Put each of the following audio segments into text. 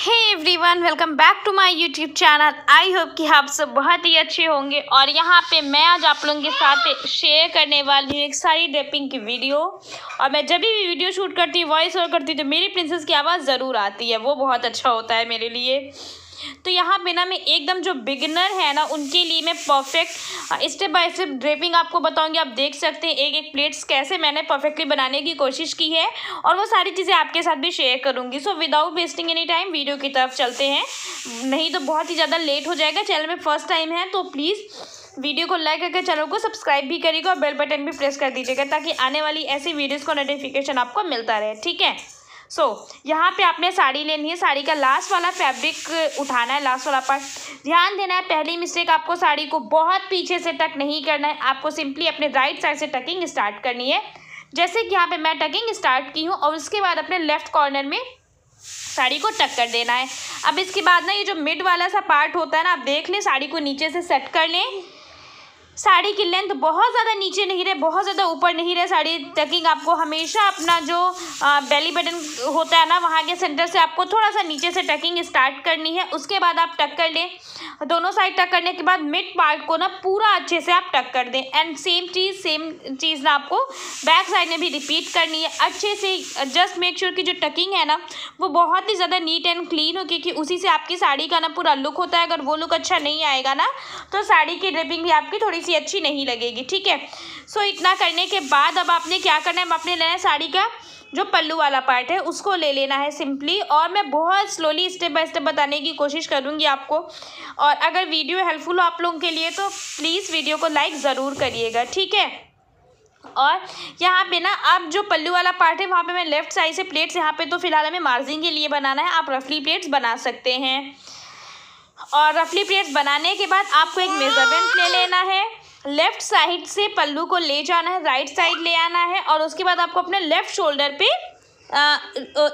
hey everyone welcome back to my YouTube channel I hope कि आप सब बहुत ही अच्छे होंगे और यहाँ पे मैं आज आप लोगों के साथ शेयर करने वाली हूँ एक सारी डेपिंग की वीडियो और मैं जब भी वीडियो शूट करती हूँ वॉइस ओवर करती हूँ तो मेरी प्रिंसेस की आवाज़ ज़रूर आती है वो बहुत अच्छा होता है मेरे लिए तो यहाँ पे ना मैं एकदम जो बिगनर है ना उनके लिए मैं perfect step by step draping आपको बताऊँगी आप देख सकते हैं एक एक प्लेट्स कैसे मैंने परफेक्टली बनाने की कोशिश की है और वो सारी चीज़ें आपके साथ भी शेयर करूँगी so without wasting any time video की तरफ चलते हैं नहीं तो बहुत ही ज़्यादा लेट हो जाएगा चैनल में फर्स्ट टाइम है तो प्लीज़ वीडियो को लाइक करके चैनल को सब्सक्राइब भी करिएगा और बेल बटन भी प्रेस कर दीजिएगा ताकि आने वाली ऐसी वीडियोस का नोटिफिकेशन आपको मिलता रहे ठीक है सो so, यहाँ पे आपने साड़ी लेनी है साड़ी का लास्ट वाला फैब्रिक उठाना है लास्ट वाला पार्ट ध्यान देना है पहली मिस्टेक आपको साड़ी को बहुत पीछे से टक नहीं करना है आपको सिंपली अपने राइट साइड से टकिंग स्टार्ट करनी है जैसे कि यहाँ पे मैं टकिंग स्टार्ट की हूँ और उसके बाद अपने लेफ्ट कॉर्नर में साड़ी को टक कर देना है अब इसके बाद ना ये जो मिड वाला सा पार्ट होता है ना आप देख लें साड़ी को नीचे से सेट कर लें साड़ी की लेंथ बहुत ज़्यादा नीचे नहीं रहे बहुत ज़्यादा ऊपर नहीं रहे साड़ी टकिंग आपको हमेशा अपना जो बेली बटन होता है ना वहाँ के सेंटर से आपको थोड़ा सा नीचे से टकिंग स्टार्ट करनी है उसके बाद आप टक कर लें दोनों साइड टक करने के बाद मिड पार्ट को ना पूरा अच्छे से आप टक कर दें एंड सेम चीज़ सेम चीज़ ना आपको बैक साइड में भी रिपीट करनी है अच्छे से जस्ट मेक श्योर की जो टकिंग है ना वो बहुत ही ज़्यादा नीट एंड क्लीन हो क्योंकि उसी से आपकी साड़ी का ना पूरा लुक होता है अगर वो लुक अच्छा नहीं आएगा ना तो साड़ी की ड्रिपिंग भी आपकी थोड़ी सी अच्छी नहीं लगेगी ठीक है सो इतना करने के बाद अब आपने क्या करना है आपने लेना है साड़ी का जो पल्लू वाला पार्ट है उसको ले लेना है सिंपली और मैं बहुत स्लोली स्टेप बाय स्टेप बताने की कोशिश करूँगी आपको और अगर वीडियो हेल्पफुल हो आप लोगों के लिए तो प्लीज़ वीडियो को लाइक ज़रूर करिएगा ठीक है और यहाँ पे ना आप जो पल्लू वाला पार्ट है वहाँ पे मैं लेफ्ट साइड से प्लेट्स यहाँ पे तो फिलहाल हमें मार्जिन के लिए बनाना है आप रफली प्लेट्स बना सकते हैं और रफली प्लेट्स बनाने के बाद आपको एक मेज़रमेंट ले लेना है लेफ्ट साइड से पल्लू को ले जाना है राइट साइड ले आना है और उसके बाद आपको अपने लेफ्ट शोल्डर पे आ,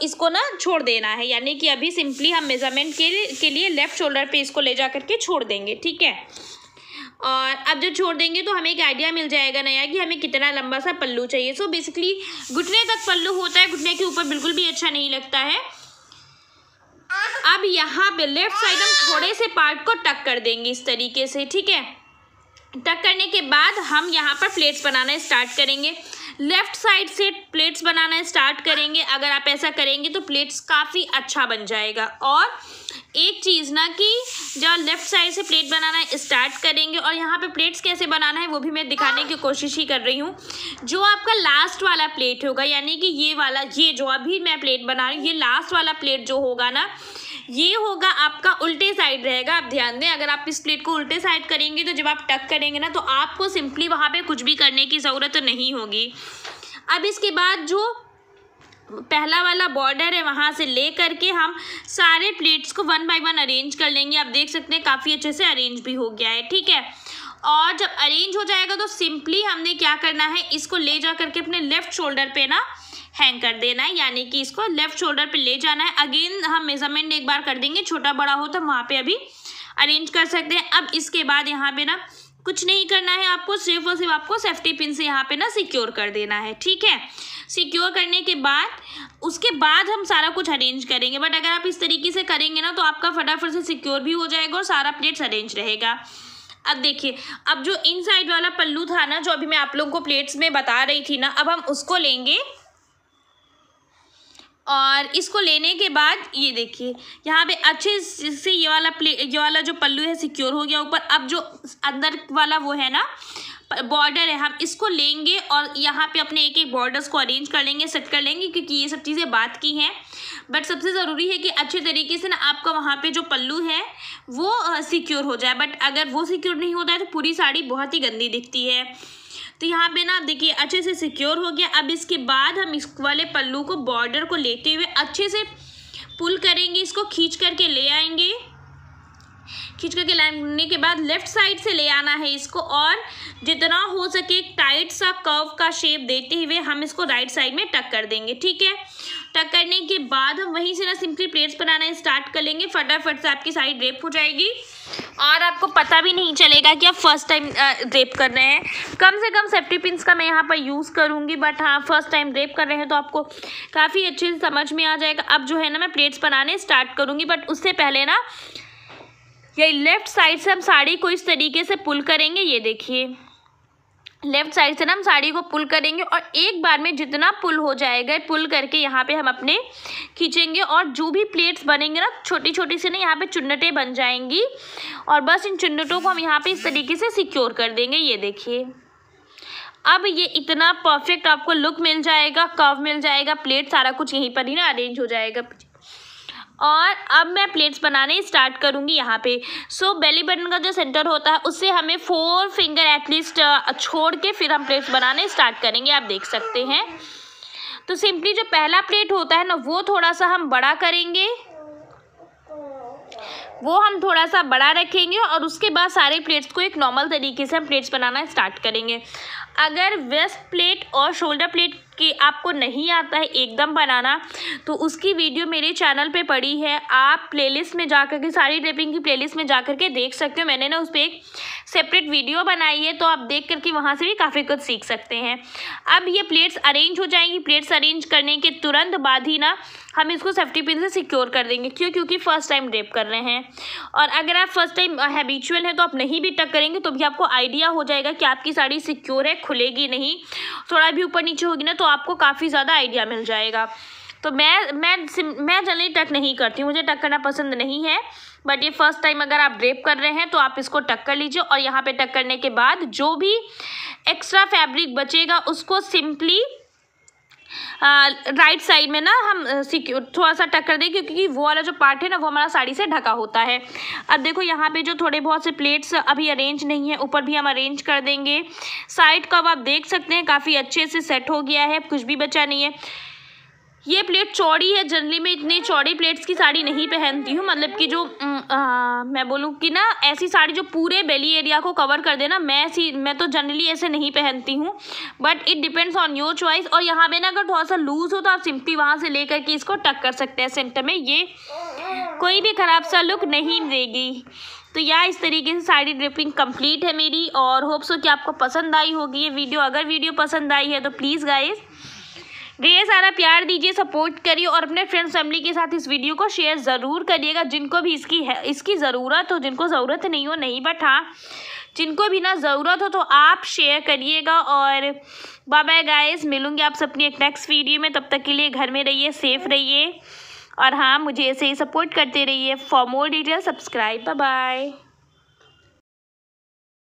इसको ना छोड़ देना है यानी कि अभी सिंपली हम मेज़रमेंट के, के लिए लेफ़्ट शोल्डर पे इसको ले जा करके छोड़ देंगे ठीक है और अब जब छोड़ देंगे तो हमें एक आइडिया मिल जाएगा नया कि हमें कितना लंबा सा पल्लू चाहिए सो बेसिकली घुटने तक पल्लू होता है घुटने के ऊपर बिल्कुल भी अच्छा नहीं लगता है अब यहाँ पे लेफ्ट साइड हम थोड़े से पार्ट को टक कर देंगे इस तरीके से ठीक है टक करने के बाद हम यहाँ पर प्लेट्स बनाना स्टार्ट करेंगे लेफ़्ट साइड से प्लेट्स बनाना स्टार्ट करेंगे अगर आप ऐसा करेंगे तो प्लेट्स काफ़ी अच्छा बन जाएगा और एक चीज़ ना कि जब लेफ़्ट साइड से प्लेट बनाना स्टार्ट करेंगे और यहाँ पे प्लेट्स कैसे बनाना है वो भी मैं दिखाने की कोशिश ही कर रही हूँ जो आपका लास्ट वाला प्लेट होगा यानी कि ये वाला ये जो अभी मैं प्लेट बना रही हूँ ये लास्ट वाला प्लेट जो होगा ना ये होगा आपका उल्टे साइड रहेगा आप ध्यान दें अगर आप इस प्लेट को उल्टे साइड करेंगे तो जब आप टक करेंगे ना तो आपको सिंपली वहाँ पे कुछ भी करने की ज़रूरत तो नहीं होगी अब इसके बाद जो पहला वाला बॉर्डर है वहाँ से ले करके हम सारे प्लेट्स को वन बाय वन अरेंज कर लेंगे आप देख सकते हैं काफ़ी अच्छे से अरेंज भी हो गया है ठीक है और जब अरेंज हो जाएगा तो सिंपली हमने क्या करना है इसको ले जा करके अपने लेफ्ट शोल्डर पे ना हैंग कर देना है यानी कि इसको लेफ्ट शोल्डर पे ले जाना है अगेन हम मेजरमेंट एक बार कर देंगे छोटा बड़ा हो तो वहाँ पे अभी अरेंज कर सकते हैं अब इसके बाद यहाँ पे ना कुछ नहीं करना है आपको सिर्फ और सिर्फ आपको सेफ्टी पिन से यहाँ पे ना सिक्योर कर देना है ठीक है सिक्योर करने के बाद उसके बाद हम सारा कुछ अरेंज करेंगे बट अगर आप इस तरीके से करेंगे ना तो आपका फटाफट से सिक्योर भी हो जाएगा और सारा प्लेट्स अरेंज रहेगा अब देखिए अब जो इनसाइड वाला पल्लू था ना जो अभी मैं आप लोगों को प्लेट्स में बता रही थी ना अब हम उसको लेंगे और इसको लेने के बाद ये देखिए यहाँ पे अच्छे से ये वाला प्ले ये वाला जो पल्लू है सिक्योर हो गया ऊपर अब जो अंदर वाला वो है ना बॉर्डर है हम इसको लेंगे और यहाँ पे अपने एक एक बॉर्डर्स को अरेंज कर लेंगे सेट कर लेंगे क्योंकि ये सब चीज़ें बात की हैं बट सबसे ज़रूरी है कि अच्छे तरीके से ना आपका वहाँ पे जो पल्लू है वो सिक्योर हो जाए बट अगर वो सिक्योर नहीं होता है तो पूरी साड़ी बहुत ही गंदी दिखती है तो यहाँ पे ना आप देखिए अच्छे से सिक्योर हो गया अब इसके बाद हम इस वाले पल्लू को बॉर्डर को लेते हुए अच्छे से पुल करेंगे इसको खींच करके ले आएंगे खींच करके लाइन घूमने के बाद लेफ्ट साइड से ले आना है इसको और जितना हो सके एक टाइट सा कर्व का शेप देते हुए हम इसको राइट साइड में टक कर देंगे ठीक है टक करने के बाद हम वहीं से ना सिंपली प्लेट्स बनाना स्टार्ट कर लेंगे फटाफट से आपकी साइड ड्रेप हो जाएगी और आपको पता भी नहीं चलेगा कि आप फर्स्ट टाइम ड्रेप कर रहे हैं कम से कम सेफ्टी पिंस का मैं यहाँ पर यूज़ करूँगी बट हाँ फर्स्ट टाइम ड्रेप कर रहे हैं तो आपको काफ़ी अच्छे से समझ में आ जाएगा अब जो है ना मैं प्लेट्स बनाने स्टार्ट करूँगी बट उससे पहले ना यही लेफ्ट साइड से हम साड़ी को इस तरीके से पुल करेंगे ये देखिए लेफ्ट साइड से ना हम साड़ी को पुल करेंगे और एक बार में जितना पुल हो जाएगा पुल करके यहाँ पे हम अपने खींचेंगे और जो भी प्लेट्स बनेंगे ना छोटी छोटी सी ना यहाँ पे चुन्नटें बन जाएंगी और बस इन चुन्नटों को हम यहाँ पे इस तरीके से सिक्योर कर देंगे ये देखिए अब ये इतना परफेक्ट आपको लुक मिल जाएगा कर्व मिल जाएगा प्लेट सारा कुछ यहीं पर ही ना अरेंज हो जाएगा और अब मैं प्लेट्स बनाने स्टार्ट करूँगी यहाँ पे सो so, बेली बटन का जो सेंटर होता है उससे हमें फोर फिंगर एटलीस्ट छोड़ के फिर हम प्लेट्स बनाने स्टार्ट करेंगे आप देख सकते हैं तो सिंपली जो पहला प्लेट होता है ना वो थोड़ा सा हम बड़ा करेंगे वो हम थोड़ा सा बड़ा रखेंगे और उसके बाद सारे प्लेट्स को एक नॉर्मल तरीके से हम प्लेट्स बनाना स्टार्ट करेंगे अगर वेस्ट प्लेट और शोल्डर प्लेट की आपको नहीं आता है एकदम बनाना तो उसकी वीडियो मेरे चैनल पे पड़ी है आप प्लेलिस्ट में जा कर के सारी ड्रेपिंग की प्लेलिस्ट में जा कर के देख सकते हो मैंने ना उस पर एक सेपरेट वीडियो बनाई है तो आप देख करके वहाँ से भी काफ़ी कुछ सीख सकते हैं अब ये प्लेट्स अरेंज हो जाएंगी प्लेट्स अरेंज करने के तुरंत बाद ही ना हम इसको सेफ्टी पिन से सिक्योर कर देंगे क्यों क्योंकि फ़र्स्ट टाइम ड्रेप कर रहे हैं और अगर आप फर्स्ट टाइम हैबिचुअल हैं तो आप नहीं भी टक करेंगे तो भी आपको आइडिया हो जाएगा कि आपकी साड़ी सिक्योर है खुलेगी नहीं थोड़ा भी ऊपर नीचे होगी ना तो आपको काफ़ी ज़्यादा आइडिया मिल जाएगा तो मैं मैं मैं जनरली टक नहीं करती हूँ मुझे टक करना पसंद नहीं है बट ये फर्स्ट टाइम अगर आप ड्रेप कर रहे हैं तो आप इसको टक कर लीजिए और यहाँ पे टक करने के बाद जो भी एक्स्ट्रा फैब्रिक बचेगा उसको सिंपली राइट साइड में ना हम सिक्योर थोड़ा सा टक्कर दें क्योंकि वो वाला जो पार्ट है ना वो हमारा साड़ी से ढका होता है अब देखो यहाँ पे जो थोड़े बहुत से प्लेट्स अभी अरेंज नहीं है ऊपर भी हम अरेंज कर देंगे साइड को अब आप देख सकते हैं काफ़ी अच्छे से सेट हो गया है कुछ भी बचा नहीं है ये प्लेट चौड़ी है जनरली मैं इतनी चौड़ी प्लेट्स की साड़ी नहीं पहनती हूँ मतलब कि जो आ, मैं बोलूँ कि ना ऐसी साड़ी जो पूरे बेली एरिया को कवर कर देना मैं ऐसी मैं तो जनरली ऐसे नहीं पहनती हूँ but it depends on your choice और यहाँ पे ना अगर थोड़ा सा लूज़ हो तो आप सिंपली वहाँ से लेकर के इसको टक कर सकते हैं सेंटर में ये कोई भी ख़राब सा लुक नहीं देगी तो या इस तरीके से साड़ी ड्रिपिंग कंप्लीट है मेरी और होप्सो कि आपको पसंद आई होगी ये वीडियो अगर वीडियो पसंद आई है तो प्लीज़ गाइज़ ढेर सारा प्यार दीजिए सपोर्ट करिए और अपने फ्रेंड्स फैमिली के साथ इस वीडियो को शेयर ज़रूर करिएगा जिनको भी इसकी है इसकी ज़रूरत हो जिनको ज़रूरत नहीं हो नहीं बट हाँ जिनको भी ना ज़रूरत हो तो आप शेयर करिएगा और बाय बाय गाइस मिलूंगी आप सबकी एक नेक्स्ट वीडियो में तब तक के लिए घर में रहिए सेफ रहिए और हाँ मुझे ऐसे ही सपोर्ट करते रहिए for more detail subscribe bye